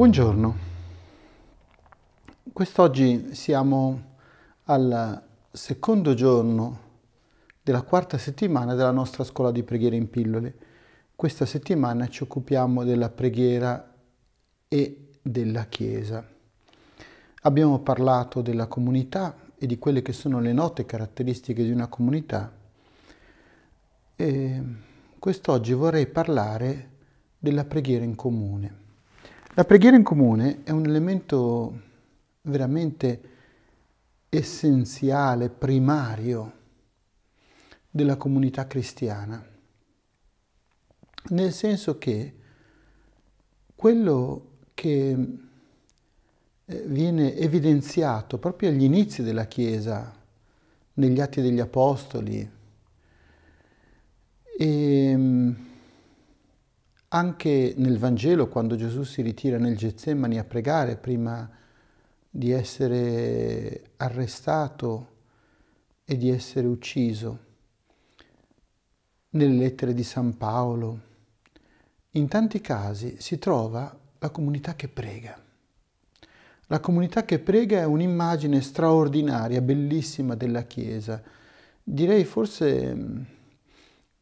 Buongiorno, quest'oggi siamo al secondo giorno della quarta settimana della nostra scuola di preghiera in pillole. Questa settimana ci occupiamo della preghiera e della Chiesa. Abbiamo parlato della comunità e di quelle che sono le note caratteristiche di una comunità. E quest'oggi vorrei parlare della preghiera in comune. La preghiera in comune è un elemento veramente essenziale, primario della comunità cristiana, nel senso che quello che eh, viene evidenziato proprio agli inizi della Chiesa, negli Atti degli Apostoli, e, ehm, anche nel Vangelo, quando Gesù si ritira nel Getsemani a pregare prima di essere arrestato e di essere ucciso, nelle lettere di San Paolo, in tanti casi si trova la comunità che prega. La comunità che prega è un'immagine straordinaria, bellissima della Chiesa, direi forse mm,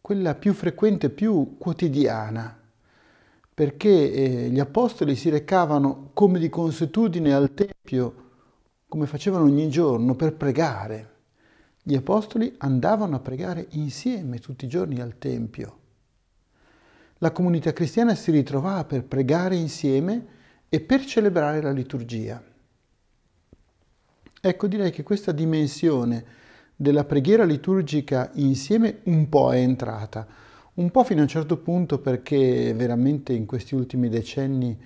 quella più frequente, più quotidiana perché eh, gli apostoli si recavano come di consuetudine al Tempio, come facevano ogni giorno, per pregare. Gli apostoli andavano a pregare insieme tutti i giorni al Tempio. La comunità cristiana si ritrovava per pregare insieme e per celebrare la liturgia. Ecco, direi che questa dimensione della preghiera liturgica insieme un po' è entrata un po' fino a un certo punto perché veramente in questi ultimi decenni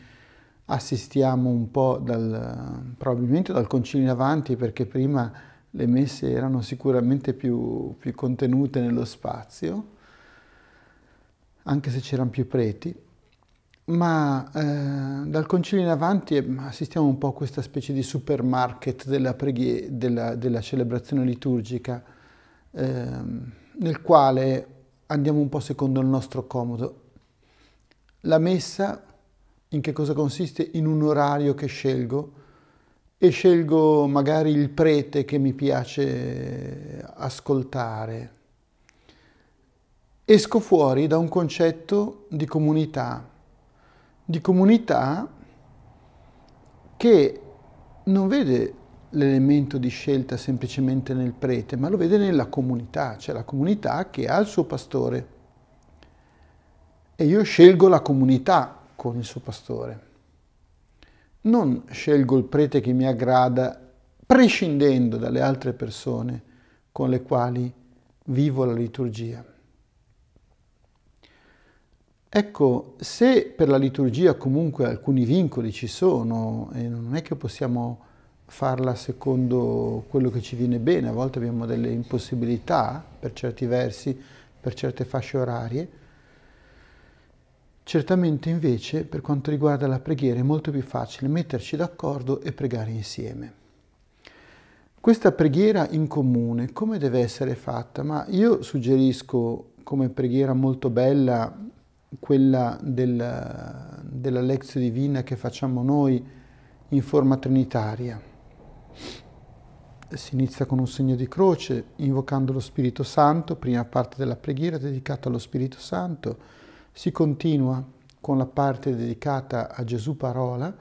assistiamo un po' dal, probabilmente dal concilio in avanti perché prima le messe erano sicuramente più, più contenute nello spazio, anche se c'erano più preti, ma eh, dal concilio in avanti ehm, assistiamo un po' a questa specie di supermarket della, della, della celebrazione liturgica eh, nel quale andiamo un po' secondo il nostro comodo. La messa in che cosa consiste? In un orario che scelgo e scelgo magari il prete che mi piace ascoltare. Esco fuori da un concetto di comunità, di comunità che non vede l'elemento di scelta semplicemente nel prete, ma lo vede nella comunità, cioè la comunità che ha il suo pastore. E io scelgo la comunità con il suo pastore. Non scelgo il prete che mi aggrada prescindendo dalle altre persone con le quali vivo la liturgia. Ecco, se per la liturgia comunque alcuni vincoli ci sono, e non è che possiamo farla secondo quello che ci viene bene, a volte abbiamo delle impossibilità per certi versi, per certe fasce orarie. Certamente invece per quanto riguarda la preghiera è molto più facile metterci d'accordo e pregare insieme. Questa preghiera in comune come deve essere fatta? Ma io suggerisco come preghiera molto bella quella del, della lezione divina che facciamo noi in forma trinitaria. Si inizia con un segno di croce, invocando lo Spirito Santo, prima parte della preghiera dedicata allo Spirito Santo, si continua con la parte dedicata a Gesù Parola,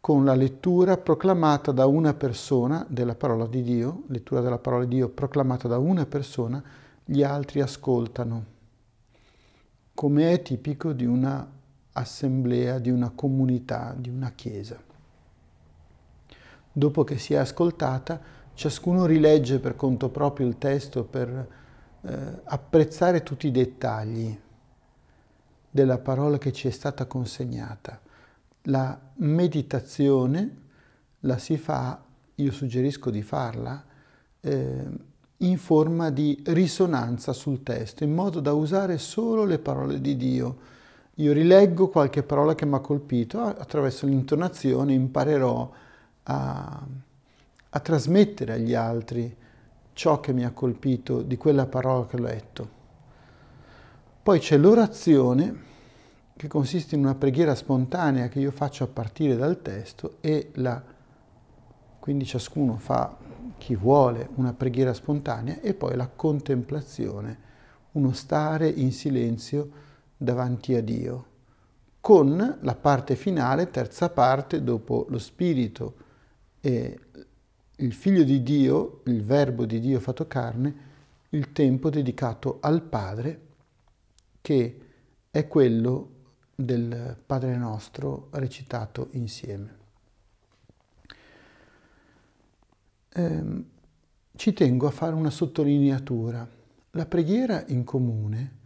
con la lettura proclamata da una persona della parola di Dio, lettura della parola di Dio proclamata da una persona, gli altri ascoltano, come è tipico di una assemblea, di una comunità, di una chiesa. Dopo che si è ascoltata, ciascuno rilegge per conto proprio il testo per eh, apprezzare tutti i dettagli della parola che ci è stata consegnata. La meditazione la si fa, io suggerisco di farla, eh, in forma di risonanza sul testo, in modo da usare solo le parole di Dio. Io rileggo qualche parola che mi ha colpito, attraverso l'intonazione imparerò a, a trasmettere agli altri ciò che mi ha colpito di quella parola che ho letto. Poi c'è l'orazione che consiste in una preghiera spontanea che io faccio a partire dal testo e la, quindi ciascuno fa chi vuole una preghiera spontanea e poi la contemplazione, uno stare in silenzio davanti a Dio, con la parte finale, terza parte, dopo lo spirito, eh, il figlio di Dio, il verbo di Dio fatto carne, il tempo dedicato al Padre, che è quello del Padre nostro recitato insieme. Ehm, ci tengo a fare una sottolineatura. La preghiera in comune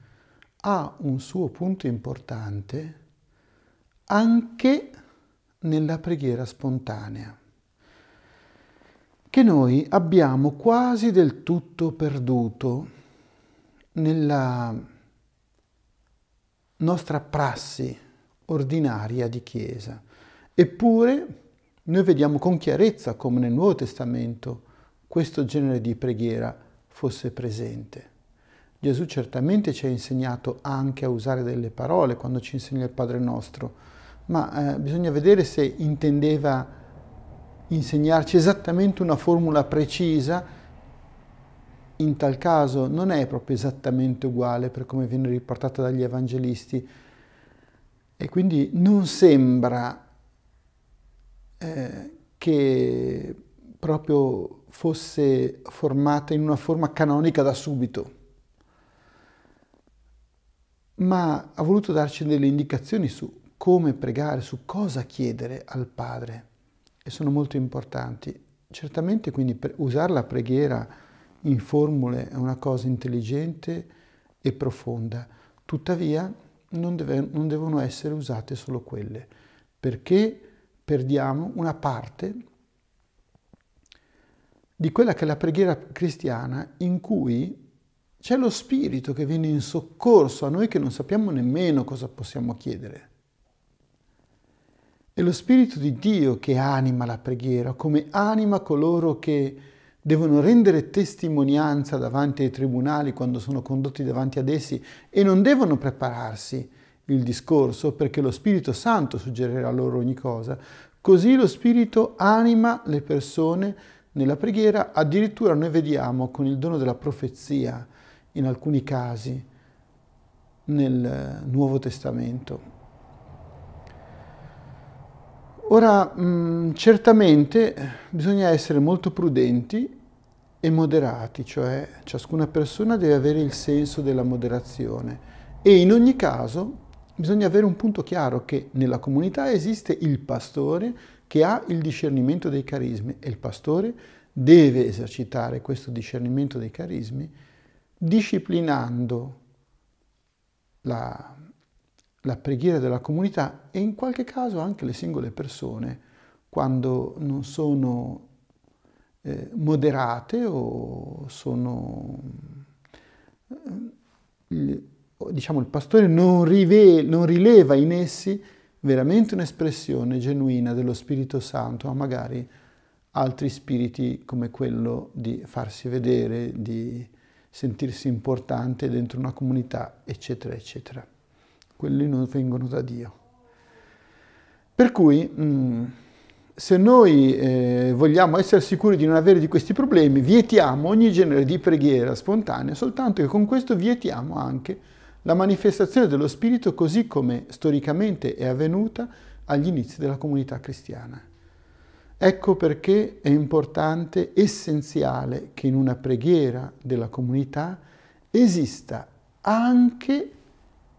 ha un suo punto importante anche nella preghiera spontanea che noi abbiamo quasi del tutto perduto nella nostra prassi ordinaria di Chiesa. Eppure noi vediamo con chiarezza come nel Nuovo Testamento questo genere di preghiera fosse presente. Gesù certamente ci ha insegnato anche a usare delle parole quando ci insegna il Padre nostro, ma eh, bisogna vedere se intendeva insegnarci esattamente una formula precisa, in tal caso non è proprio esattamente uguale per come viene riportata dagli evangelisti e quindi non sembra eh, che proprio fosse formata in una forma canonica da subito ma ha voluto darci delle indicazioni su come pregare, su cosa chiedere al Padre e sono molto importanti. Certamente quindi usare la preghiera in formule è una cosa intelligente e profonda, tuttavia non, deve, non devono essere usate solo quelle, perché perdiamo una parte di quella che è la preghiera cristiana in cui c'è lo Spirito che viene in soccorso a noi che non sappiamo nemmeno cosa possiamo chiedere. È lo Spirito di Dio che anima la preghiera, come anima coloro che devono rendere testimonianza davanti ai tribunali quando sono condotti davanti ad essi e non devono prepararsi il discorso perché lo Spirito Santo suggerirà loro ogni cosa. Così lo Spirito anima le persone nella preghiera, addirittura noi vediamo con il dono della profezia in alcuni casi nel Nuovo Testamento. Ora, mh, mm, certamente bisogna essere molto prudenti e moderati, cioè ciascuna persona deve avere il senso della moderazione e in ogni caso bisogna avere un punto chiaro che nella comunità esiste il pastore che ha il discernimento dei carismi e il pastore deve esercitare questo discernimento dei carismi disciplinando la la preghiera della comunità e in qualche caso anche le singole persone quando non sono eh, moderate o sono eh, diciamo il pastore non, rive, non rileva in essi veramente un'espressione genuina dello Spirito Santo, ma magari altri spiriti come quello di farsi vedere, di sentirsi importante dentro una comunità, eccetera, eccetera quelli non vengono da Dio. Per cui mm, se noi eh, vogliamo essere sicuri di non avere di questi problemi, vietiamo ogni genere di preghiera spontanea, soltanto che con questo vietiamo anche la manifestazione dello Spirito così come storicamente è avvenuta agli inizi della comunità cristiana. Ecco perché è importante, essenziale, che in una preghiera della comunità esista anche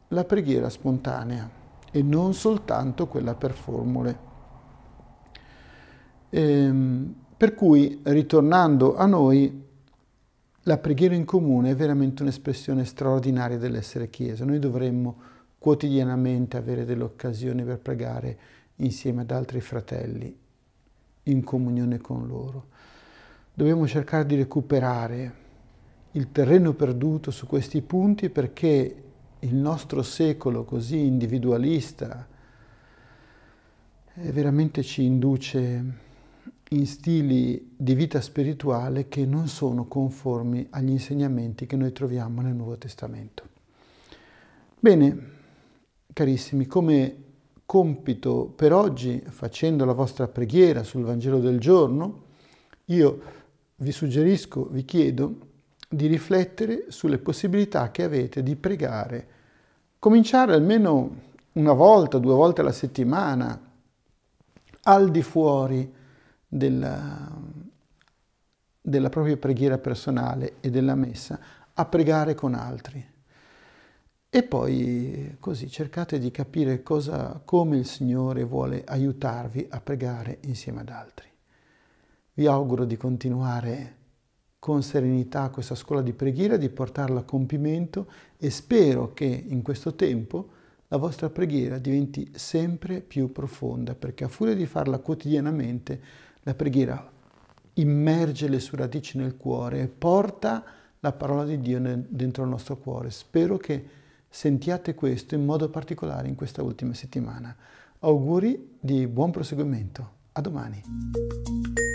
la preghiera spontanea e non soltanto quella per formule. Ehm, per cui, ritornando a noi, la preghiera in comune è veramente un'espressione straordinaria dell'essere Chiesa. Noi dovremmo quotidianamente avere delle occasioni per pregare insieme ad altri fratelli, in comunione con loro. Dobbiamo cercare di recuperare il terreno perduto su questi punti perché il nostro secolo così individualista eh, veramente ci induce in stili di vita spirituale che non sono conformi agli insegnamenti che noi troviamo nel Nuovo Testamento. Bene, carissimi, come compito per oggi, facendo la vostra preghiera sul Vangelo del giorno, io vi suggerisco, vi chiedo di riflettere sulle possibilità che avete di pregare. Cominciare almeno una volta, due volte alla settimana, al di fuori della, della propria preghiera personale e della messa, a pregare con altri. E poi così cercate di capire cosa, come il Signore vuole aiutarvi a pregare insieme ad altri. Vi auguro di continuare a con serenità questa scuola di preghiera, di portarla a compimento e spero che in questo tempo la vostra preghiera diventi sempre più profonda, perché a furia di farla quotidianamente, la preghiera immerge le sue radici nel cuore e porta la parola di Dio dentro il nostro cuore. Spero che sentiate questo in modo particolare in questa ultima settimana. Auguri di buon proseguimento. A domani.